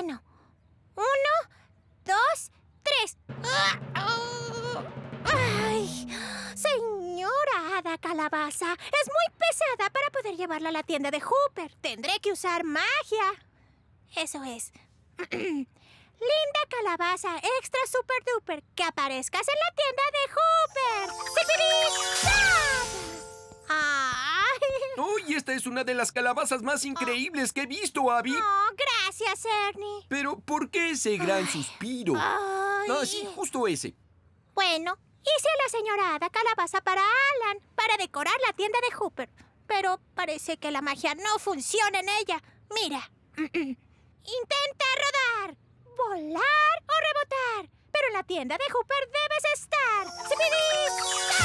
Bueno, uno, dos, tres. ¡Ay! Señora Hada Calabaza, es muy pesada para poder llevarla a la tienda de Hooper. Tendré que usar magia. Eso es. Linda calabaza extra super duper, que aparezcas en la tienda de Hooper. ¡Ay! ¡Uy! Esta es una de las calabazas más increíbles que he visto, Abby. No, gracias! Pero, ¿por qué ese gran suspiro? Ay. Ah, sí, justo ese. Bueno, hice a la señora Ada calabaza para Alan, para decorar la tienda de Hooper. Pero parece que la magia no funciona en ella. Mira. Intenta rodar, volar o rebotar. Pero en la tienda de Hooper debes estar. ¡Zipidí!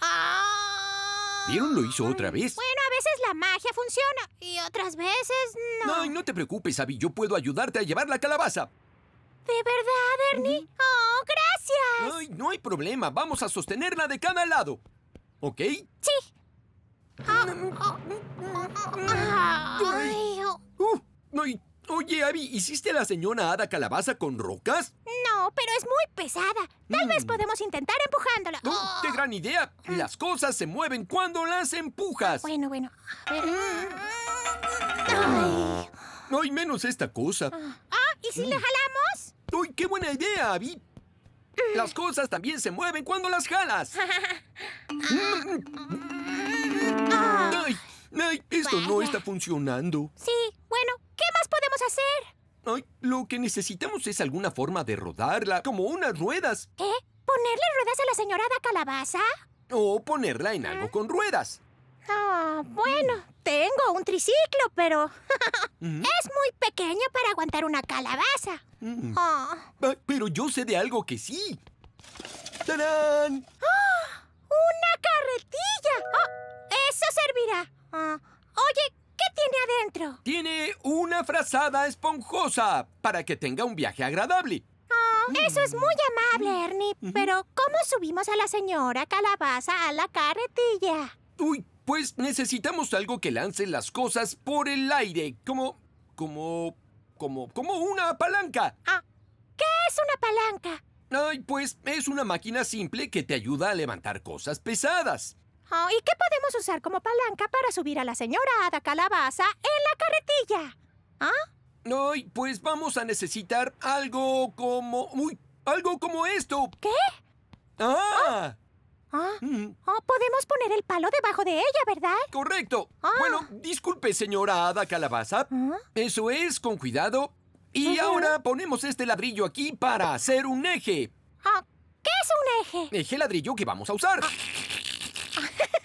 ¡Ah! ¿Vieron? Lo hizo otra vez la magia funciona y otras veces no. no te preocupes, Abby. Yo puedo ayudarte a llevar la calabaza. ¿De verdad, Ernie? ¡Oh, gracias! no hay problema. Vamos a sostenerla de cada lado. ¿Ok? Sí. Ah, mm, oh, Oye, Abby, ¿hiciste la señora Hada Calabaza con rocas? No, pero es muy pesada. Tal vez mm. podemos intentar empujándola. ¡Oh! ¡Qué gran idea! Ah. Las cosas se mueven cuando las empujas. Bueno, bueno. Ay. No hay menos esta cosa. Ah, ah ¿y si mm. la jalamos? ¡Uy, qué buena idea, Abby! Mm. Las cosas también se mueven cuando las jalas. Ah. ¡Ay! Ay, esto no está funcionando. Sí, lo que necesitamos es alguna forma de rodarla, como unas ruedas. ¿Qué? ¿Eh? ¿Ponerle ruedas a la señora calabaza? O ponerla en algo ¿Eh? con ruedas. Ah, bueno, tengo un triciclo, pero mm. es muy pequeño para aguantar una calabaza. Mm. Ah. Ah, pero yo sé de algo que sí. ¡Tarán! ¡Ah! ¡Una carretilla! ¡Eso servirá! Tiene una frazada esponjosa para que tenga un viaje agradable. Oh, mm. eso es muy amable, mm. Ernie. Pero, ¿cómo subimos a la señora calabaza a la carretilla? Uy, pues necesitamos algo que lance las cosas por el aire, como... como... como... como una palanca. Ah, ¿qué es una palanca? Ay, pues es una máquina simple que te ayuda a levantar cosas pesadas. Oh, ¿Y qué podemos usar como palanca para subir a la señora Ada Calabaza en la carretilla? ¿Ah? Ay, pues vamos a necesitar algo como... ¡Uy! Algo como esto. ¿Qué? ¡Ah! ¿Ah? ah. Mm. Oh, podemos poner el palo debajo de ella, ¿verdad? Correcto. Ah. Bueno, disculpe, señora Ada Calabaza. ¿Ah? Eso es, con cuidado. Y ahora ponemos este ladrillo aquí para hacer un eje. ¿Qué es un eje? Eje ladrillo que vamos a usar.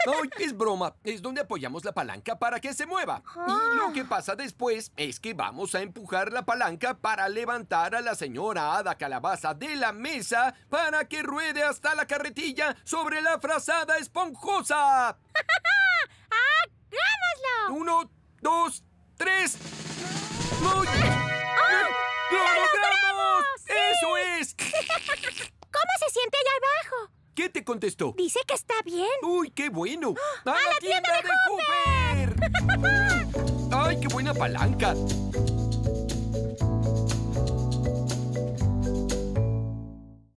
No, es broma. Es donde apoyamos la palanca para que se mueva. Y ah. lo que pasa después es que vamos a empujar la palanca para levantar a la señora Ada Calabaza de la mesa para que ruede hasta la carretilla sobre la frazada esponjosa. ¡Hagámoslo! Uno, dos, tres. ¡Ah! ¡Lo ¡Ah! ¡Eso es! ¿Cómo se siente allá abajo? ¿Qué te contestó? Dice que está bien. ¡Uy, qué bueno! ¡Ah, ¡A, la, tienda, de, de ¡Ay, qué buena palanca!